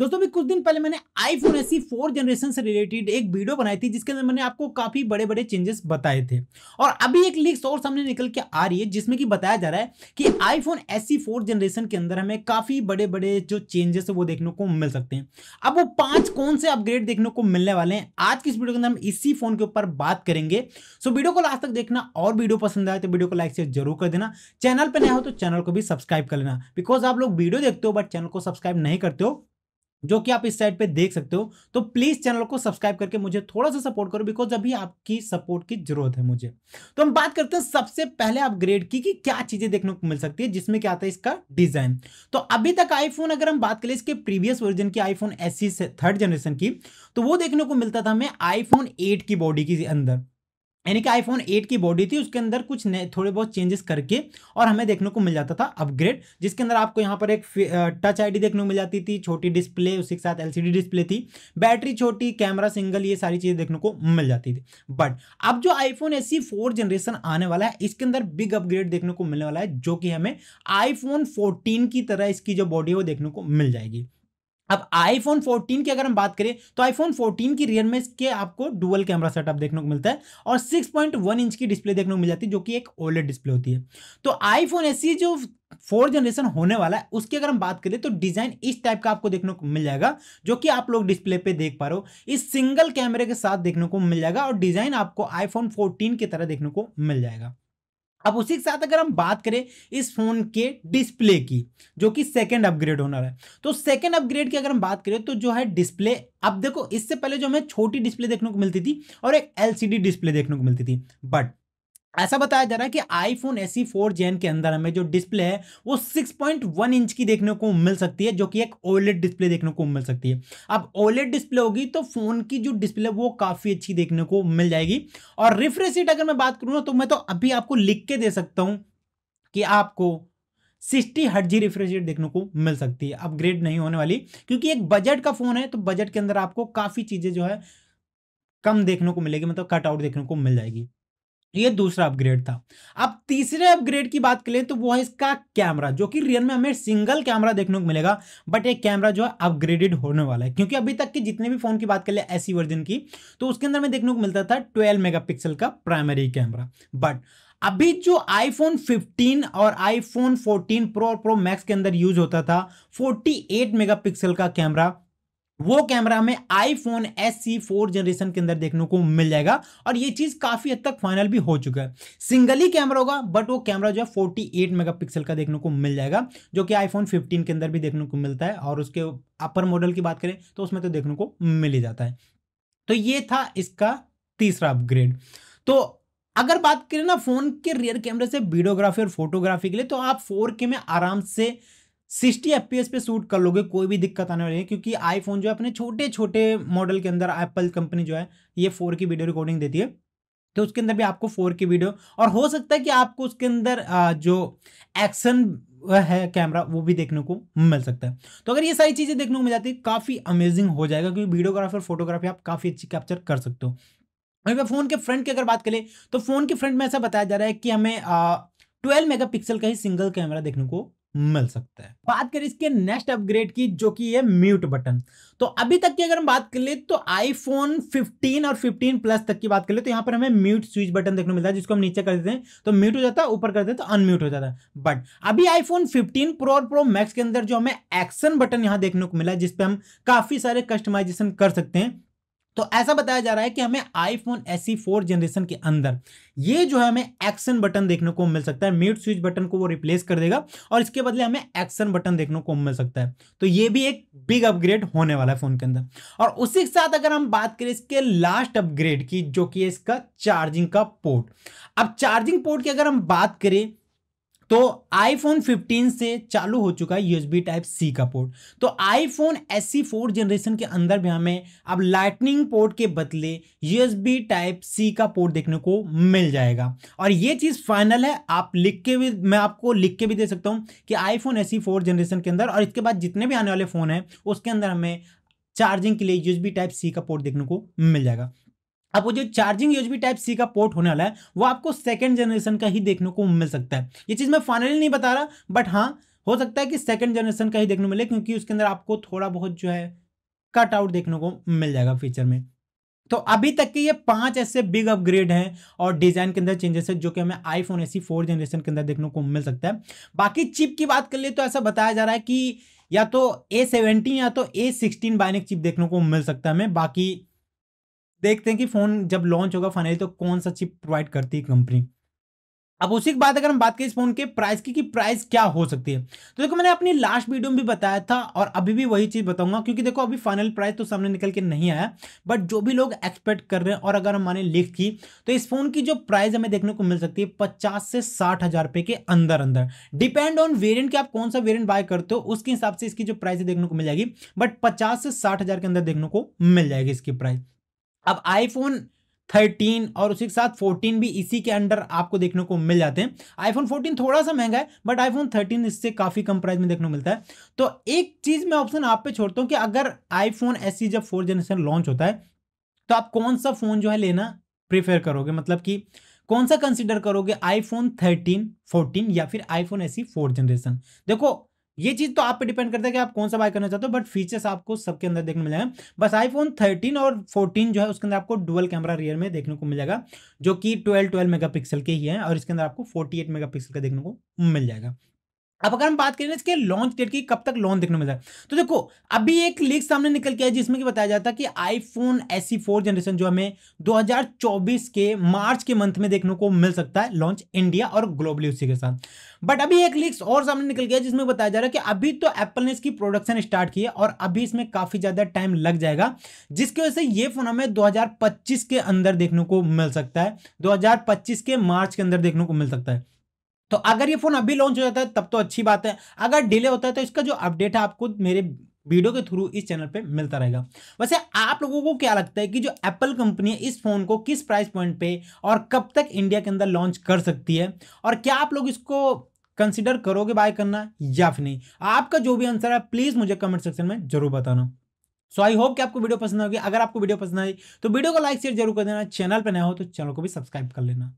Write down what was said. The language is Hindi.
दोस्तों अभी कुछ दिन पहले मैंने आईफोन सी फोर जनरेशन से रिलेटेड एक वीडियो बनाई थी जिसके अंदर मैंने आपको काफी बड़े बड़े चेंजेस बताए थे और अभी एक लीक और सामने निकल के आ रही है जिसमें कि बताया जा रहा है कि आईफोन सी फोर जनरेशन के अंदर हमें काफी बड़े बड़े जो चेंजेस है वो देखने को मिल सकते हैं अब वो पांच कौन से अपग्रेड देखने को मिलने वाले हैं आज की इस वीडियो के अंदर हम इसी फोन के ऊपर बात करेंगे सो वीडियो को लास्ट तक देखना और वीडियो पसंद आए तो वीडियो को लाइक शेयर जरूर कर देना चैनल पर नया हो तो चैनल को भी सब्सक्राइब कर लेना बिकॉज आप लोग वीडियो देखते हो बट चैनल को सब्सक्राइब नहीं करते हो जो कि आप इस साइड पे देख सकते हो तो प्लीज चैनल को सब्सक्राइब करके मुझे थोड़ा सा सपोर्ट करो बिकॉज अभी आपकी सपोर्ट की जरूरत है मुझे तो हम बात करते हैं सबसे पहले अपग्रेड की कि क्या चीजें देखने को मिल सकती है जिसमें क्या आता है इसका डिजाइन तो अभी तक आईफोन अगर हम बात करें इसके प्रीवियस वर्जन की आईफोन एस थर्ड जनरेशन की तो वो देखने को मिलता था हमें आईफोन एट की बॉडी के अंदर यानी कि आईफोन 8 की बॉडी थी उसके अंदर कुछ नए थोड़े बहुत चेंजेस करके और हमें देखने को मिल जाता था अपग्रेड जिसके अंदर आपको यहाँ पर एक टच आईडी देखने को मिल जाती थी छोटी डिस्प्ले उसी के साथ एलसीडी डिस्प्ले थी बैटरी छोटी कैमरा सिंगल ये सारी चीज़ें देखने को मिल जाती थी बट अब जो आईफोन ए फोर जनरेशन आने वाला है इसके अंदर बिग अपग्रेड देखने को मिलने वाला है जो कि हमें आईफोन फोर्टीन की तरह इसकी जो बॉडी है वो देखने को मिल जाएगी अब आईफोन 14 की अगर हम बात करें तो आईफोन 14 की रियर में इसके आपको डुअल कैमरा सेटअप देखने को मिलता है और 6.1 इंच की डिस्प्ले देखने को मिल जाती है जो कि एक ओलेड डिस्प्ले होती है तो आईफोन ऐसी जो फोर्थ जनरेशन होने वाला है उसकी अगर हम बात करें तो डिजाइन इस टाइप का आपको देखने को मिल जाएगा जो कि आप लोग डिस्प्ले पे देख पा रहे हो इस सिंगल कैमरे के साथ देखने को मिल जाएगा और डिजाइन आपको आईफोन 14 की तरह देखने को मिल जाएगा अब उसी के साथ अगर हम बात करें इस फोन के डिस्प्ले की जो कि सेकंड अपग्रेड होना है तो सेकंड अपग्रेड की अगर हम बात करें तो जो है डिस्प्ले अब देखो इससे पहले जो हमें छोटी डिस्प्ले देखने को मिलती थी और एक एलसीडी डिस्प्ले देखने को मिलती थी बट ऐसा बताया जा रहा है कि iPhone S C four gen के अंदर हमें जो डिस्प्ले है वो 6.1 इंच की देखने को मिल सकती है जो कि एक ओलेट डिस्प्ले देखने को मिल सकती है अब ओलेट डिस्प्ले होगी तो फोन की जो डिस्प्ले वो काफ़ी अच्छी देखने को मिल जाएगी और रिफ्रेश रेट अगर मैं बात करूँ ना तो मैं तो अभी आपको लिख के दे सकता हूँ कि आपको सिक्सटी हट रिफ्रेश रेट देखने को मिल सकती है अपग्रेड नहीं होने वाली क्योंकि एक बजट का फ़ोन है तो बजट के अंदर आपको काफ़ी चीज़ें जो है कम देखने को मिलेगी मतलब कटआउट देखने को मिल जाएगी ये दूसरा अपग्रेड था अब तीसरे अपग्रेड की बात करें तो वो है इसका कैमरा जो कि रियल में हमें सिंगल कैमरा देखने को मिलेगा बट ये कैमरा जो है अपग्रेडेड होने वाला है क्योंकि अभी तक के जितने भी फोन की बात कर ले ऐसी वर्जन की तो उसके अंदर में देखने को मिलता था 12 मेगापिक्सल का प्राइमरी कैमरा बट अभी जो iPhone 15 और iPhone 14 Pro और Pro Max के अंदर यूज होता था 48 मेगापिक्सल का कैमरा वो कैमरा हमें iPhone S C four generation के अंदर देखने को मिल जाएगा और ये चीज़ काफ़ी हद तक फाइनल भी हो चुका है सिंगल ही कैमरा होगा बट वो कैमरा जो है 48 मेगापिक्सल का देखने को मिल जाएगा जो कि आईफोन 15 के अंदर भी देखने को मिलता है और उसके अपर मॉडल की बात करें तो उसमें तो देखने को मिल ही जाता है तो ये था इसका तीसरा अपग्रेड तो अगर बात करें ना फ़ोन के रियर कैमरे से वीडियोग्राफी और फोटोग्राफी के लिए तो आप फोर में आराम से सिक्सटी एफ पे शूट कर लोगे कोई भी दिक्कत आने वाली है क्योंकि आईफोन जो है अपने छोटे छोटे मॉडल के अंदर एप्पल कंपनी जो है ये फोर की वीडियो रिकॉर्डिंग देती है तो उसके अंदर भी आपको फोर की वीडियो और हो सकता है कि आपको उसके अंदर जो एक्शन है कैमरा वो भी देखने को मिल सकता है तो अगर ये सारी चीज़ें देखने को मिल जाती है काफ़ी अमेजिंग हो जाएगा क्योंकि वीडियोग्राफी और फोटोग्राफी आप काफ़ी अच्छी कैप्चर कर सकते हो अगर फ़ोन के फ्रंट की अगर बात करें तो फ़ोन के फ्रंट में ऐसा बताया जा रहा है कि हमें ट्वेल्व मेगापिक्सल का ही सिंगल कैमरा देखने को मिल सकता है बात करें इसके नेक्स्ट अपग्रेड की जो कि है म्यूट बटन तो अभी तक की अगर हम बात कर ले तो आईफोन 15 और 15 प्लस तक की बात कर ले तो यहाँ पर हमें म्यूट स्विच बटन देखने मिलता है जिसको हम नीचे कर देते हैं तो म्यूट हो जाता है ऊपर कर देते तो अनम्यूट हो जाता है बट अभी आईफोन 15 प्रो और प्रो मैक्स के अंदर जो हमें एक्शन बटन यहां देखने को मिला जिसपे हम काफी सारे कस्टमाइजेशन कर सकते हैं तो ऐसा बताया जा रहा है कि हमें iPhone S C four generation के अंदर ये जो है हमें एक्शन बटन देखने को मिल सकता है म्यूट स्विच बटन को वो रिप्लेस कर देगा और इसके बदले हमें एक्शन बटन देखने को मिल सकता है तो ये भी एक बिग अपग्रेड होने वाला है फोन के अंदर और उसी के साथ अगर हम बात करें इसके लास्ट अपग्रेड की जो कि इसका चार्जिंग का पोर्ट अब चार्जिंग पोर्ट की अगर हम बात करें तो आईफोन 15 से चालू हो चुका है यूएसबी टाइप सी का पोर्ट तो iPhone S C four generation के अंदर भी हमें अब लाइटनिंग पोर्ट के बदले यूएसबी टाइप सी का पोर्ट देखने को मिल जाएगा और ये चीज़ फाइनल है आप लिख के भी मैं आपको लिख के भी दे सकता हूं कि iPhone S C four generation के अंदर और इसके बाद जितने भी आने वाले फ़ोन है उसके अंदर हमें चार्जिंग के लिए यूएसबी टाइप सी का पोर्ट देखने को मिल जाएगा अब वो जो चार्जिंग यूज टाइप सी का पोर्ट होने वाला है वो आपको सेकेंड जनरेशन का ही देखने को मिल सकता है ये चीज़ मैं फाइनली नहीं बता रहा बट हाँ हो सकता है कि सेकेंड जनरेशन का ही देखने को मिले क्योंकि उसके अंदर आपको थोड़ा बहुत जो है कट आउट देखने को मिल जाएगा फीचर में तो अभी तक के ये पांच ऐसे बिग अपग्रेड हैं और डिजाइन के अंदर चेंजेस है जो कि हमें आईफोन ऐसी फोर जनरेशन के अंदर देखने को मिल सकता है बाकी चिप की बात कर ले तो ऐसा बताया जा रहा है कि या तो ए सेवेंटीन या तो ए सिक्सटीन बाइनिक चिप देखने को मिल सकता है हमें बाकी देखते हैं कि फ़ोन जब लॉन्च होगा फाइनली तो कौन सा चिप प्रोवाइड करती है कंपनी अब उसी के बाद अगर हम बात करें इस फोन के प्राइस की कि प्राइस क्या हो सकती है तो देखो मैंने अपनी लास्ट वीडियो में भी बताया था और अभी भी वही चीज़ बताऊंगा क्योंकि देखो अभी फाइनल प्राइस तो सामने निकल के नहीं आया बट जो भी लोग एक्सपेक्ट कर रहे हैं और अगर हमने लिख की तो इस फोन की जो प्राइस हमें देखने को मिल सकती है पचास से साठ हज़ार के अंदर अंदर डिपेंड ऑन वेरियंट कि आप कौन सा वेरियंट बाय करते हो उसके हिसाब से इसकी जो प्राइस देखने को मिल जाएगी बट पचास से साठ के अंदर देखने को मिल जाएगी इसकी प्राइस अब आईफोन थर्टीन और उसी के साथ फोर्टीन भी इसी के अंडर आपको देखने को मिल जाते हैं आईफोन फोर्टीन थोड़ा सा महंगा है बट आईफोन थर्टीन इससे काफ़ी कम प्राइस में देखने को मिलता है तो एक चीज़ मैं ऑप्शन आप पे छोड़ता हूँ कि अगर आईफोन एस जब फोर्थ जनरेशन लॉन्च होता है तो आप कौन सा फ़ोन जो है लेना प्रेफर करोगे मतलब कि कौन सा कंसिडर करोगे आईफोन थर्टीन फोर्टीन या फिर आईफोन एस सी जनरेशन देखो ये चीज तो आप पे डिपेंड करता है कि आप कौन सा बाय करना चाहते हो बट फीचर्स आपको सबके अंदर देखने मिल जाएंगे बस आईफोन 13 और 14 जो है उसके अंदर आपको डुअल कैमरा रियर में देखने को मिल जाएगा जो कि 12 12 मेगापिक्सल के ही है और इसके अंदर आपको 48 मेगापिक्सल का देखने को मिल जाएगा अब अगर हम बात करें इसके लॉन्च डेट की कब तक लॉन्च देखने मिलता है तो देखो अभी एक लीक सामने निकल के आया जिसमें कि बताया जाता है कि iPhone S C four generation जो हमें 2024 के मार्च के मंथ में देखने को मिल सकता है लॉन्च इंडिया और ग्लोबली उसी के साथ बट अभी एक लीक्स और सामने निकल गया जिसमें बताया जा रहा है कि अभी तो एप्पल ने इसकी प्रोडक्शन स्टार्ट की है और अभी इसमें काफ़ी ज़्यादा टाइम लग जाएगा जिसकी वजह से ये फ़ोन हमें 2025 के अंदर देखने को मिल सकता है 2025 के मार्च के अंदर देखने को मिल सकता है तो अगर ये फ़ोन अभी लॉन्च हो जाता है तब तो अच्छी बात है अगर डिले होता है तो इसका जो अपडेट है आपको मेरे वीडियो के थ्रू इस चैनल पे मिलता रहेगा वैसे आप लोगों को क्या लगता है कि जो एप्पल कंपनी है इस फ़ोन को किस प्राइस पॉइंट पे और कब तक इंडिया के अंदर लॉन्च कर सकती है और क्या आप लोग इसको कंसिडर करोगे बाय करना या फिर नहीं आपका जो भी आंसर है प्लीज़ मुझे कमेंट सेक्शन में जरूर बताना सो आई होप कि आपको वीडियो पसंद आएगी अगर आपको वीडियो पसंद आई तो वीडियो को लाइक शेयर जरूर कर देना चैनल पर नया हो तो चैनल को भी सब्सक्राइब कर लेना